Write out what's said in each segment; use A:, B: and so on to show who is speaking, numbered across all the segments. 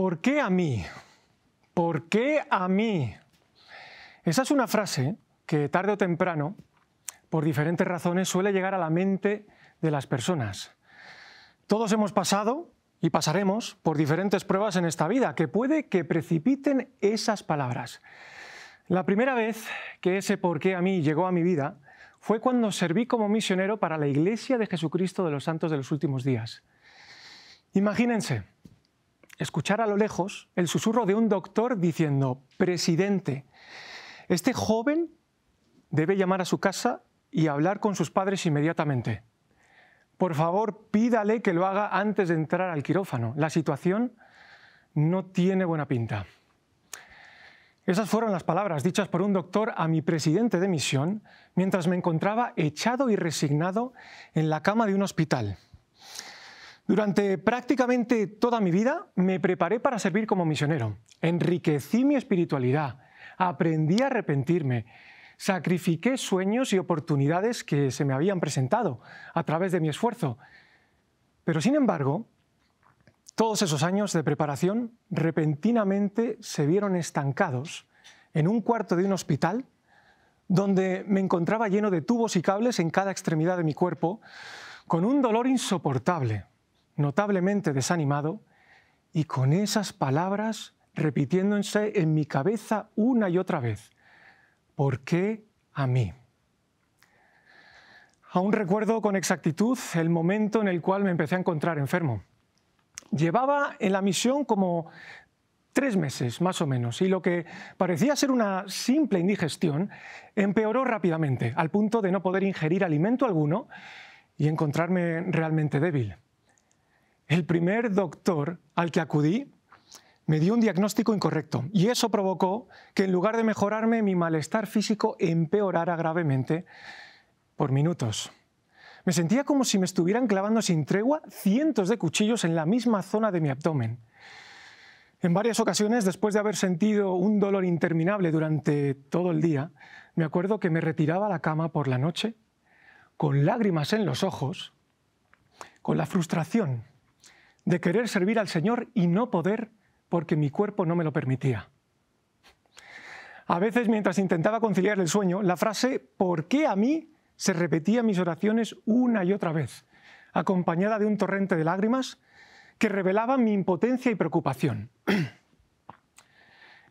A: ¿Por qué a mí? ¿Por qué a mí? Esa es una frase que tarde o temprano, por diferentes razones, suele llegar a la mente de las personas. Todos hemos pasado y pasaremos por diferentes pruebas en esta vida que puede que precipiten esas palabras. La primera vez que ese por qué a mí llegó a mi vida fue cuando serví como misionero para la Iglesia de Jesucristo de los Santos de los Últimos Días. Imagínense, escuchar a lo lejos el susurro de un doctor diciendo, presidente, este joven debe llamar a su casa y hablar con sus padres inmediatamente. Por favor, pídale que lo haga antes de entrar al quirófano. La situación no tiene buena pinta. Esas fueron las palabras dichas por un doctor a mi presidente de misión mientras me encontraba echado y resignado en la cama de un hospital. Durante prácticamente toda mi vida me preparé para servir como misionero. Enriquecí mi espiritualidad, aprendí a arrepentirme, sacrifiqué sueños y oportunidades que se me habían presentado a través de mi esfuerzo. Pero sin embargo, todos esos años de preparación repentinamente se vieron estancados en un cuarto de un hospital donde me encontraba lleno de tubos y cables en cada extremidad de mi cuerpo, con un dolor insoportable notablemente desanimado y con esas palabras repitiéndose en mi cabeza una y otra vez. ¿Por qué a mí? Aún recuerdo con exactitud el momento en el cual me empecé a encontrar enfermo. Llevaba en la misión como tres meses más o menos y lo que parecía ser una simple indigestión empeoró rápidamente, al punto de no poder ingerir alimento alguno y encontrarme realmente débil el primer doctor al que acudí me dio un diagnóstico incorrecto y eso provocó que en lugar de mejorarme mi malestar físico empeorara gravemente por minutos. Me sentía como si me estuvieran clavando sin tregua cientos de cuchillos en la misma zona de mi abdomen. En varias ocasiones, después de haber sentido un dolor interminable durante todo el día, me acuerdo que me retiraba a la cama por la noche con lágrimas en los ojos, con la frustración de querer servir al Señor y no poder porque mi cuerpo no me lo permitía. A veces mientras intentaba conciliar el sueño, la frase ¿por qué a mí? se repetía en mis oraciones una y otra vez, acompañada de un torrente de lágrimas que revelaba mi impotencia y preocupación.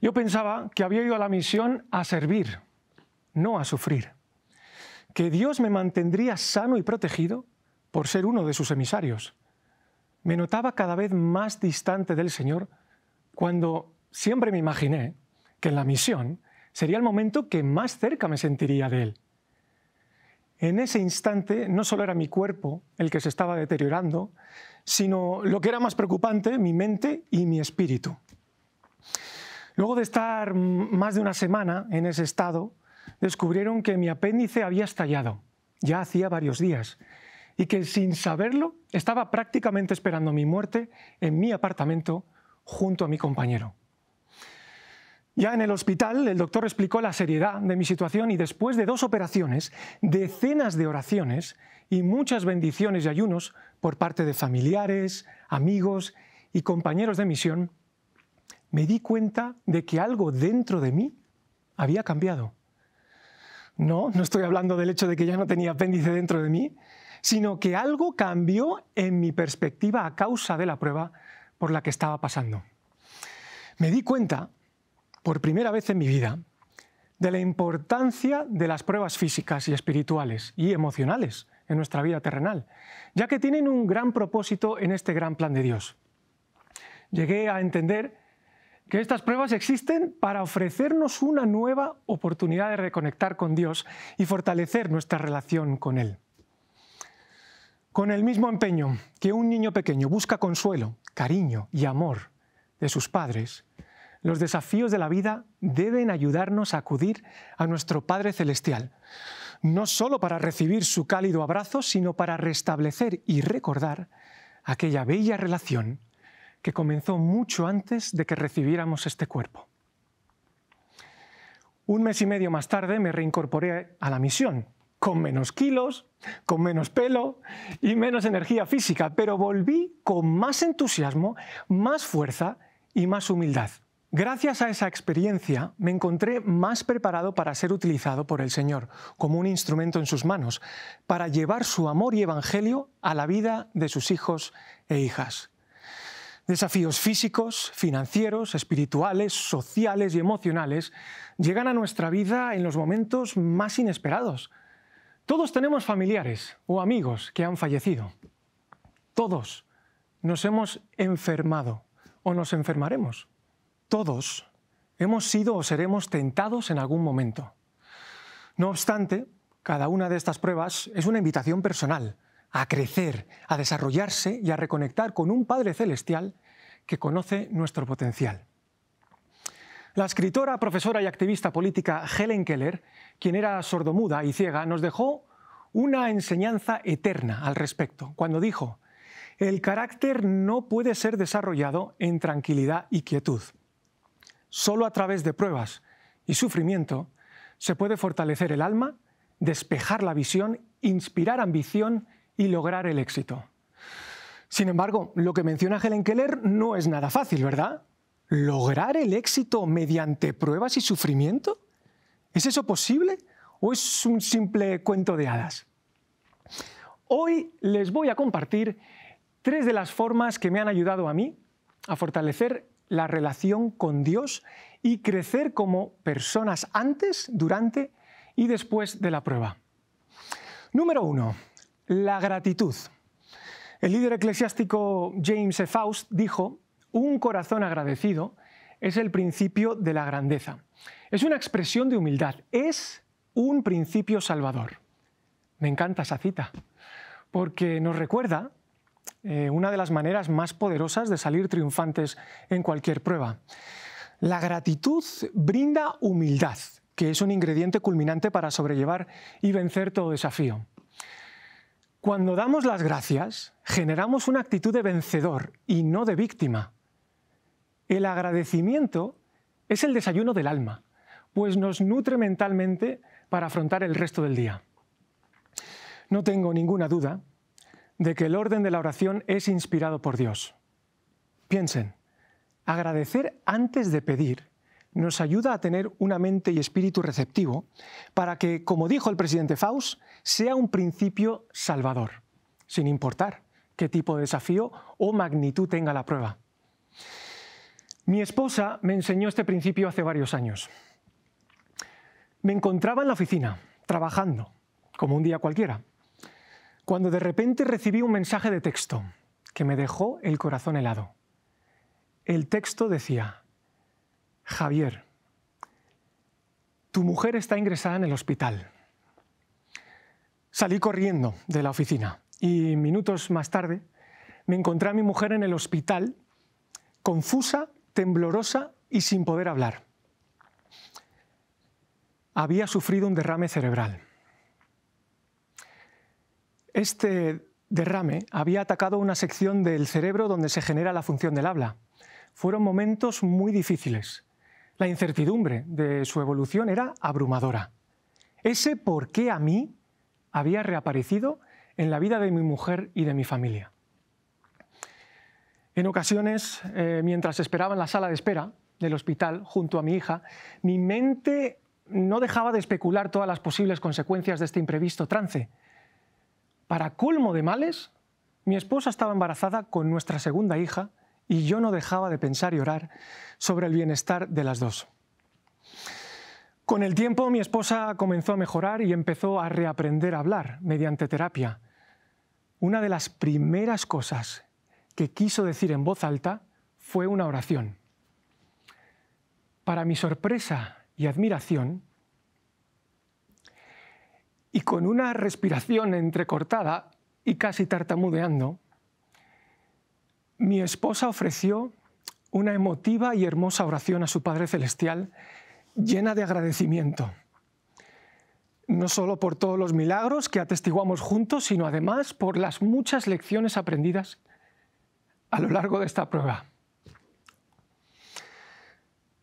A: Yo pensaba que había ido a la misión a servir, no a sufrir, que Dios me mantendría sano y protegido por ser uno de sus emisarios me notaba cada vez más distante del Señor cuando siempre me imaginé que en la misión sería el momento que más cerca me sentiría de Él. En ese instante no solo era mi cuerpo el que se estaba deteriorando, sino lo que era más preocupante, mi mente y mi espíritu. Luego de estar más de una semana en ese estado, descubrieron que mi apéndice había estallado, ya hacía varios días, y que sin saberlo estaba prácticamente esperando mi muerte en mi apartamento junto a mi compañero. Ya en el hospital, el doctor explicó la seriedad de mi situación y después de dos operaciones, decenas de oraciones y muchas bendiciones y ayunos por parte de familiares, amigos y compañeros de misión, me di cuenta de que algo dentro de mí había cambiado. No, no estoy hablando del hecho de que ya no tenía apéndice dentro de mí, sino que algo cambió en mi perspectiva a causa de la prueba por la que estaba pasando. Me di cuenta, por primera vez en mi vida, de la importancia de las pruebas físicas y espirituales y emocionales en nuestra vida terrenal, ya que tienen un gran propósito en este gran plan de Dios. Llegué a entender que estas pruebas existen para ofrecernos una nueva oportunidad de reconectar con Dios y fortalecer nuestra relación con Él. Con el mismo empeño que un niño pequeño busca consuelo, cariño y amor de sus padres, los desafíos de la vida deben ayudarnos a acudir a nuestro Padre Celestial, no solo para recibir su cálido abrazo, sino para restablecer y recordar aquella bella relación que comenzó mucho antes de que recibiéramos este cuerpo. Un mes y medio más tarde me reincorporé a la misión con menos kilos, con menos pelo y menos energía física, pero volví con más entusiasmo, más fuerza y más humildad. Gracias a esa experiencia me encontré más preparado para ser utilizado por el Señor como un instrumento en sus manos, para llevar su amor y evangelio a la vida de sus hijos e hijas. Desafíos físicos, financieros, espirituales, sociales y emocionales llegan a nuestra vida en los momentos más inesperados, todos tenemos familiares o amigos que han fallecido. Todos nos hemos enfermado o nos enfermaremos. Todos hemos sido o seremos tentados en algún momento. No obstante, cada una de estas pruebas es una invitación personal a crecer, a desarrollarse y a reconectar con un Padre Celestial que conoce nuestro potencial. La escritora, profesora y activista política Helen Keller, quien era sordomuda y ciega, nos dejó una enseñanza eterna al respecto, cuando dijo, el carácter no puede ser desarrollado en tranquilidad y quietud. Solo a través de pruebas y sufrimiento se puede fortalecer el alma, despejar la visión, inspirar ambición y lograr el éxito. Sin embargo, lo que menciona Helen Keller no es nada fácil, ¿verdad? ¿Lograr el éxito mediante pruebas y sufrimiento? ¿Es eso posible o es un simple cuento de hadas? Hoy les voy a compartir tres de las formas que me han ayudado a mí a fortalecer la relación con Dios y crecer como personas antes, durante y después de la prueba. Número uno, la gratitud. El líder eclesiástico James F. E. Faust dijo un corazón agradecido es el principio de la grandeza. Es una expresión de humildad, es un principio salvador. Me encanta esa cita, porque nos recuerda eh, una de las maneras más poderosas de salir triunfantes en cualquier prueba. La gratitud brinda humildad, que es un ingrediente culminante para sobrellevar y vencer todo desafío. Cuando damos las gracias, generamos una actitud de vencedor y no de víctima. El agradecimiento es el desayuno del alma, pues nos nutre mentalmente para afrontar el resto del día. No tengo ninguna duda de que el orden de la oración es inspirado por Dios. Piensen, agradecer antes de pedir nos ayuda a tener una mente y espíritu receptivo para que, como dijo el presidente Faust, sea un principio salvador, sin importar qué tipo de desafío o magnitud tenga la prueba. Mi esposa me enseñó este principio hace varios años. Me encontraba en la oficina, trabajando, como un día cualquiera, cuando de repente recibí un mensaje de texto que me dejó el corazón helado. El texto decía, Javier, tu mujer está ingresada en el hospital. Salí corriendo de la oficina y minutos más tarde me encontré a mi mujer en el hospital, confusa temblorosa y sin poder hablar. Había sufrido un derrame cerebral. Este derrame había atacado una sección del cerebro donde se genera la función del habla. Fueron momentos muy difíciles. La incertidumbre de su evolución era abrumadora. Ese por qué a mí había reaparecido en la vida de mi mujer y de mi familia. En ocasiones, eh, mientras esperaba en la sala de espera del hospital junto a mi hija, mi mente no dejaba de especular todas las posibles consecuencias de este imprevisto trance. Para colmo de males, mi esposa estaba embarazada con nuestra segunda hija y yo no dejaba de pensar y orar sobre el bienestar de las dos. Con el tiempo mi esposa comenzó a mejorar y empezó a reaprender a hablar mediante terapia. Una de las primeras cosas que quiso decir en voz alta fue una oración. Para mi sorpresa y admiración, y con una respiración entrecortada y casi tartamudeando, mi esposa ofreció una emotiva y hermosa oración a su Padre Celestial llena de agradecimiento, no solo por todos los milagros que atestiguamos juntos, sino además por las muchas lecciones aprendidas a lo largo de esta prueba.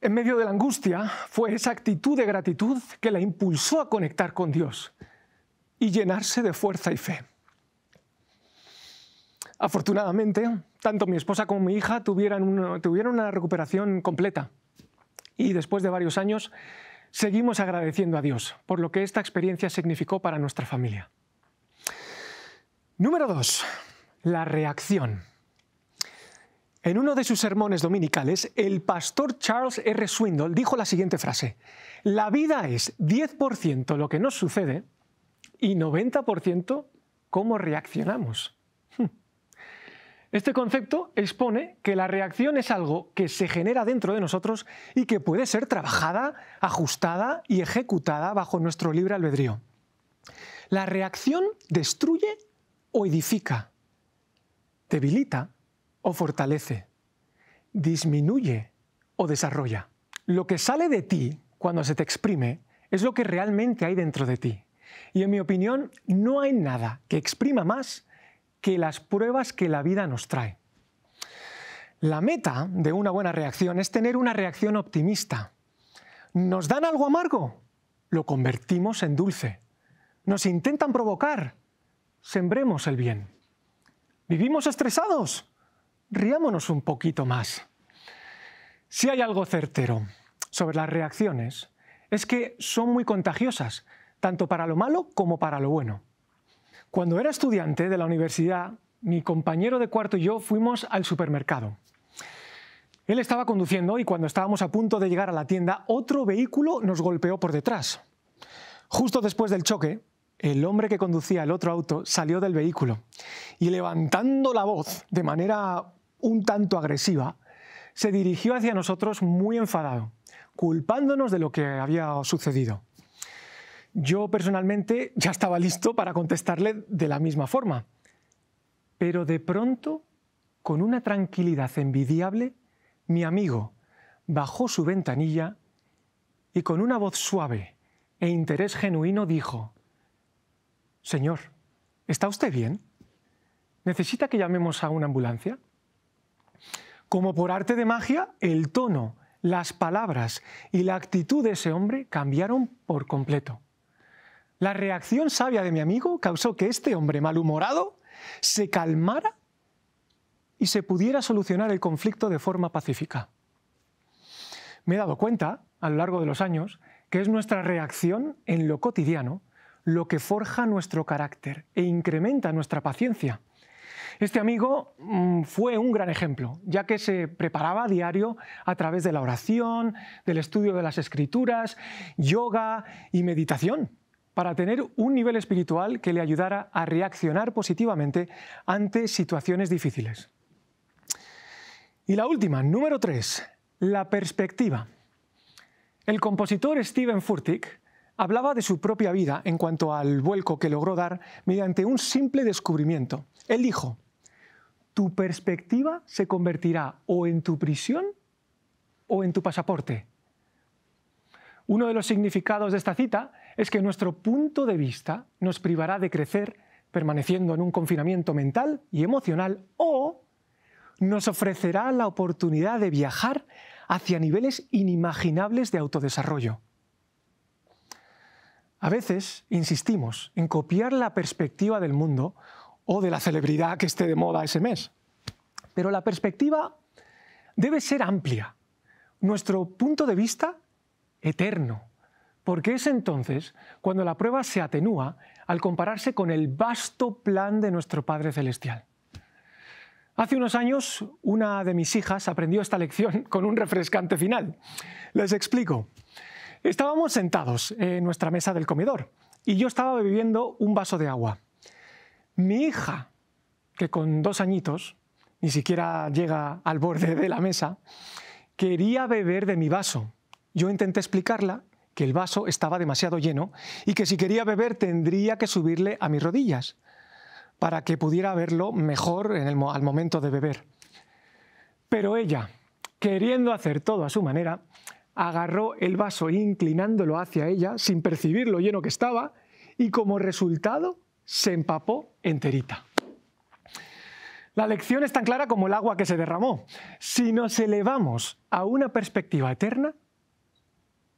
A: En medio de la angustia fue esa actitud de gratitud que la impulsó a conectar con Dios y llenarse de fuerza y fe. Afortunadamente, tanto mi esposa como mi hija tuvieron una, recuperación completa y después de varios años seguimos agradeciendo a Dios por lo que esta experiencia significó para nuestra familia. Número dos, La reacción. En uno de sus sermones dominicales, el pastor Charles R. Swindoll dijo la siguiente frase, la vida es 10% lo que nos sucede y 90% cómo reaccionamos. Hmm. Este concepto expone que la reacción es algo que se genera dentro de nosotros y que puede ser trabajada, ajustada y ejecutada bajo nuestro libre albedrío. La reacción destruye o edifica, debilita o fortalece, disminuye o desarrolla. Lo que sale de ti cuando se te exprime es lo que realmente hay dentro de ti. Y en mi opinión, no hay nada que exprima más que las pruebas que la vida nos trae. La meta de una buena reacción es tener una reacción optimista. Nos dan algo amargo, lo convertimos en dulce. Nos intentan provocar, sembremos el bien. ¿Vivimos estresados? riámonos un poquito más. Si hay algo certero sobre las reacciones, es que son muy contagiosas, tanto para lo malo como para lo bueno. Cuando era estudiante de la universidad, mi compañero de cuarto y yo fuimos al supermercado. Él estaba conduciendo y cuando estábamos a punto de llegar a la tienda, otro vehículo nos golpeó por detrás. Justo después del choque, el hombre que conducía el otro auto salió del vehículo y levantando la voz de manera un tanto agresiva, se dirigió hacia nosotros muy enfadado, culpándonos de lo que había sucedido. Yo personalmente ya estaba listo para contestarle de la misma forma, pero de pronto, con una tranquilidad envidiable, mi amigo bajó su ventanilla y con una voz suave e interés genuino dijo, Señor, ¿está usted bien? ¿Necesita que llamemos a una ambulancia? Como por arte de magia, el tono, las palabras y la actitud de ese hombre cambiaron por completo. La reacción sabia de mi amigo causó que este hombre malhumorado se calmara y se pudiera solucionar el conflicto de forma pacífica. Me he dado cuenta, a lo largo de los años, que es nuestra reacción en lo cotidiano lo que forja nuestro carácter e incrementa nuestra paciencia. Este amigo mm, fue un gran ejemplo, ya que se preparaba a diario a través de la oración, del estudio de las escrituras, yoga y meditación para tener un nivel espiritual que le ayudara a reaccionar positivamente ante situaciones difíciles. Y la última, número tres, la perspectiva. El compositor Steven Furtick hablaba de su propia vida en cuanto al vuelco que logró dar mediante un simple descubrimiento. Él dijo, tu perspectiva se convertirá o en tu prisión o en tu pasaporte. Uno de los significados de esta cita es que nuestro punto de vista nos privará de crecer permaneciendo en un confinamiento mental y emocional o nos ofrecerá la oportunidad de viajar hacia niveles inimaginables de autodesarrollo. A veces insistimos en copiar la perspectiva del mundo o de la celebridad que esté de moda ese mes. Pero la perspectiva debe ser amplia, nuestro punto de vista eterno, porque es entonces cuando la prueba se atenúa al compararse con el vasto plan de nuestro Padre Celestial. Hace unos años, una de mis hijas aprendió esta lección con un refrescante final. Les explico. Estábamos sentados en nuestra mesa del comedor y yo estaba bebiendo un vaso de agua. Mi hija, que con dos añitos ni siquiera llega al borde de la mesa, quería beber de mi vaso. Yo intenté explicarla que el vaso estaba demasiado lleno y que si quería beber tendría que subirle a mis rodillas para que pudiera verlo mejor al momento de beber. Pero ella, queriendo hacer todo a su manera, agarró el vaso inclinándolo hacia ella sin percibir lo lleno que estaba y como resultado se empapó enterita. La lección es tan clara como el agua que se derramó. Si nos elevamos a una perspectiva eterna,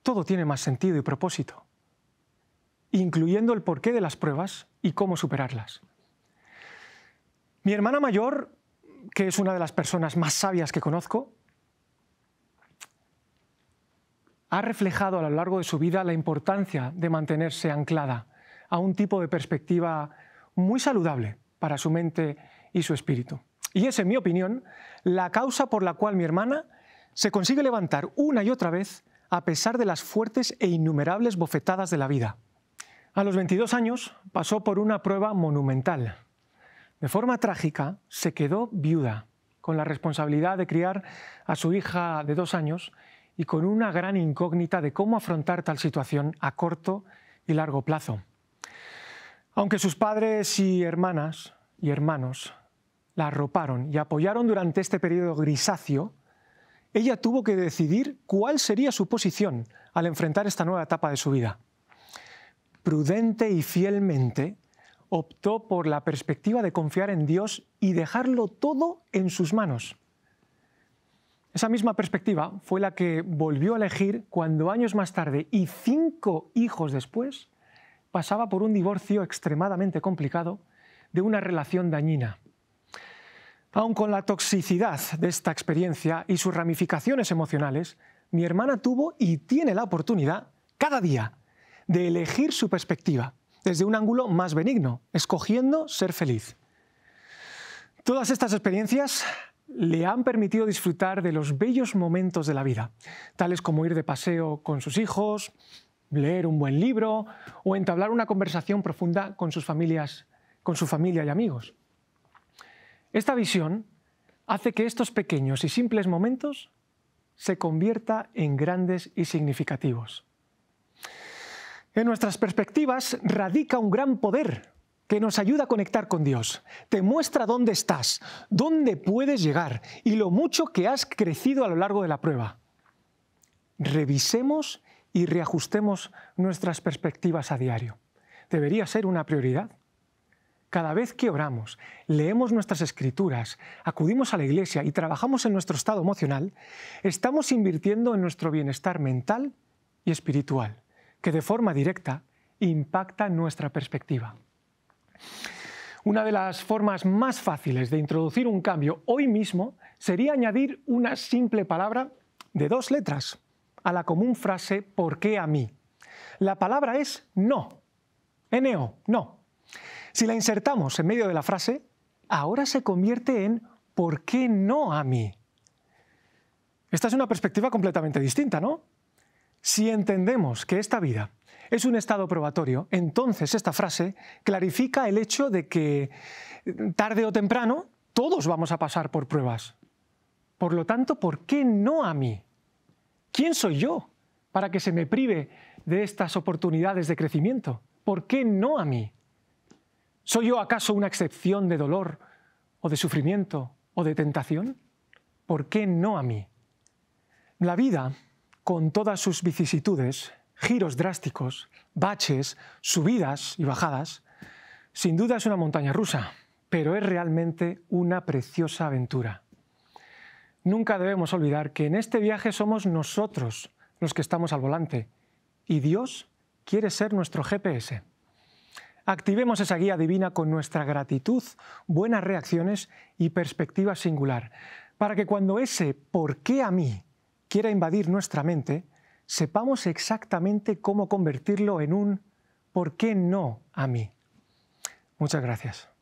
A: todo tiene más sentido y propósito, incluyendo el porqué de las pruebas y cómo superarlas. Mi hermana mayor, que es una de las personas más sabias que conozco, ha reflejado a lo largo de su vida la importancia de mantenerse anclada a un tipo de perspectiva muy saludable para su mente y su espíritu. Y es, en mi opinión, la causa por la cual mi hermana se consigue levantar una y otra vez a pesar de las fuertes e innumerables bofetadas de la vida. A los 22 años pasó por una prueba monumental. De forma trágica, se quedó viuda, con la responsabilidad de criar a su hija de dos años y con una gran incógnita de cómo afrontar tal situación a corto y largo plazo. Aunque sus padres y hermanas y hermanos la arroparon y apoyaron durante este periodo grisáceo, ella tuvo que decidir cuál sería su posición al enfrentar esta nueva etapa de su vida. Prudente y fielmente optó por la perspectiva de confiar en Dios y dejarlo todo en sus manos. Esa misma perspectiva fue la que volvió a elegir cuando años más tarde y cinco hijos después pasaba por un divorcio extremadamente complicado de una relación dañina. Aun con la toxicidad de esta experiencia y sus ramificaciones emocionales, mi hermana tuvo y tiene la oportunidad cada día de elegir su perspectiva desde un ángulo más benigno, escogiendo ser feliz. Todas estas experiencias le han permitido disfrutar de los bellos momentos de la vida, tales como ir de paseo con sus hijos, leer un buen libro o entablar una conversación profunda con sus familias, con su familia y amigos. Esta visión hace que estos pequeños y simples momentos se convierta en grandes y significativos. En nuestras perspectivas radica un gran poder que nos ayuda a conectar con Dios. Te muestra dónde estás, dónde puedes llegar y lo mucho que has crecido a lo largo de la prueba. Revisemos y reajustemos nuestras perspectivas a diario. Debería ser una prioridad. Cada vez que oramos, leemos nuestras escrituras, acudimos a la iglesia y trabajamos en nuestro estado emocional, estamos invirtiendo en nuestro bienestar mental y espiritual, que de forma directa impacta nuestra perspectiva. Una de las formas más fáciles de introducir un cambio hoy mismo sería añadir una simple palabra de dos letras, a la común frase ¿por qué a mí? La palabra es no. Eneo no. Si la insertamos en medio de la frase, ahora se convierte en ¿por qué no a mí? Esta es una perspectiva completamente distinta, ¿no? Si entendemos que esta vida es un estado probatorio, entonces esta frase clarifica el hecho de que tarde o temprano todos vamos a pasar por pruebas. Por lo tanto, ¿por qué no a mí? ¿Quién soy yo para que se me prive de estas oportunidades de crecimiento? ¿Por qué no a mí? ¿Soy yo acaso una excepción de dolor o de sufrimiento o de tentación? ¿Por qué no a mí? La vida, con todas sus vicisitudes, giros drásticos, baches, subidas y bajadas, sin duda es una montaña rusa, pero es realmente una preciosa aventura. Nunca debemos olvidar que en este viaje somos nosotros los que estamos al volante y Dios quiere ser nuestro GPS. Activemos esa guía divina con nuestra gratitud, buenas reacciones y perspectiva singular, para que cuando ese ¿por qué a mí? quiera invadir nuestra mente, sepamos exactamente cómo convertirlo en un ¿por qué no a mí? Muchas gracias.